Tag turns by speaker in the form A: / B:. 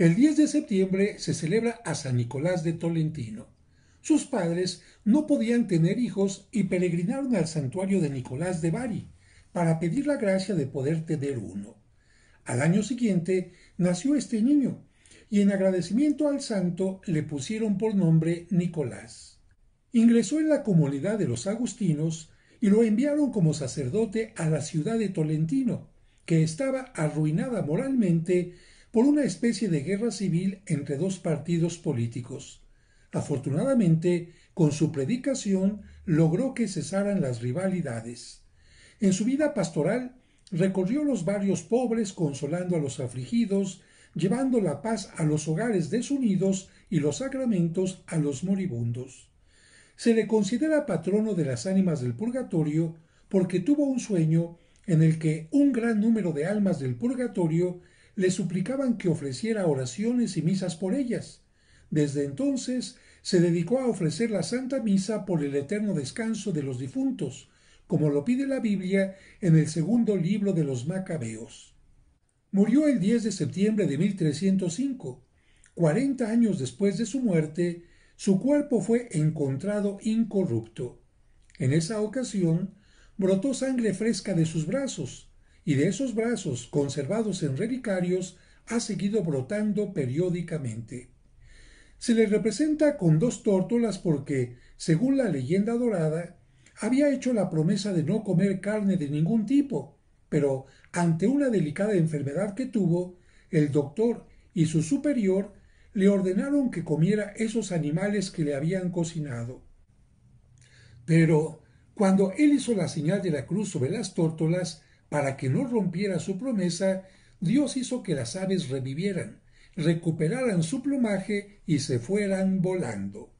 A: El 10 de septiembre se celebra a San Nicolás de Tolentino. Sus padres no podían tener hijos y peregrinaron al santuario de Nicolás de Bari para pedir la gracia de poder tener uno. Al año siguiente nació este niño y en agradecimiento al santo le pusieron por nombre Nicolás. Ingresó en la comunidad de los agustinos y lo enviaron como sacerdote a la ciudad de Tolentino, que estaba arruinada moralmente por una especie de guerra civil entre dos partidos políticos. Afortunadamente, con su predicación logró que cesaran las rivalidades. En su vida pastoral recorrió los barrios pobres consolando a los afligidos, llevando la paz a los hogares desunidos y los sacramentos a los moribundos. Se le considera patrono de las ánimas del purgatorio porque tuvo un sueño en el que un gran número de almas del purgatorio le suplicaban que ofreciera oraciones y misas por ellas. Desde entonces se dedicó a ofrecer la Santa Misa por el eterno descanso de los difuntos, como lo pide la Biblia en el segundo libro de los Macabeos. Murió el 10 de septiembre de 1305. Cuarenta años después de su muerte, su cuerpo fue encontrado incorrupto. En esa ocasión, brotó sangre fresca de sus brazos, y de esos brazos conservados en relicarios ha seguido brotando periódicamente. Se le representa con dos tórtolas porque, según la leyenda dorada, había hecho la promesa de no comer carne de ningún tipo, pero ante una delicada enfermedad que tuvo, el doctor y su superior le ordenaron que comiera esos animales que le habían cocinado. Pero cuando él hizo la señal de la cruz sobre las tórtolas, para que no rompiera su promesa, Dios hizo que las aves revivieran, recuperaran su plumaje y se fueran volando.